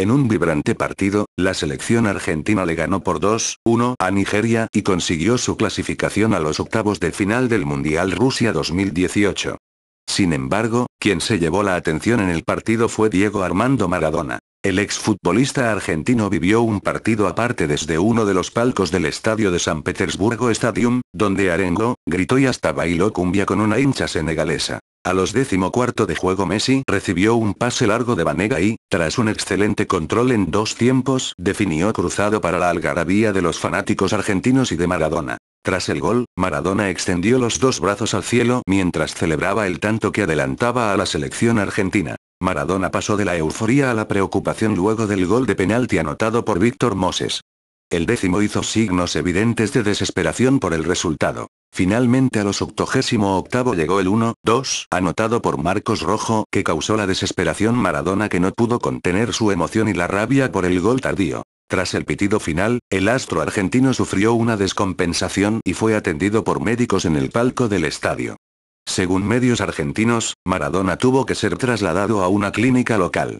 En un vibrante partido, la selección argentina le ganó por 2-1 a Nigeria y consiguió su clasificación a los octavos de final del Mundial Rusia 2018. Sin embargo, quien se llevó la atención en el partido fue Diego Armando Maradona. El exfutbolista argentino vivió un partido aparte desde uno de los palcos del estadio de San Petersburgo Stadium, donde Arengo, gritó y hasta bailó cumbia con una hincha senegalesa. A los décimo cuarto de juego Messi recibió un pase largo de Vanega y, tras un excelente control en dos tiempos, definió cruzado para la algarabía de los fanáticos argentinos y de Maradona. Tras el gol, Maradona extendió los dos brazos al cielo mientras celebraba el tanto que adelantaba a la selección argentina. Maradona pasó de la euforía a la preocupación luego del gol de penalti anotado por Víctor Moses. El décimo hizo signos evidentes de desesperación por el resultado. Finalmente a los octavo llegó el 1-2, anotado por Marcos Rojo, que causó la desesperación Maradona que no pudo contener su emoción y la rabia por el gol tardío. Tras el pitido final, el astro argentino sufrió una descompensación y fue atendido por médicos en el palco del estadio. Según medios argentinos, Maradona tuvo que ser trasladado a una clínica local.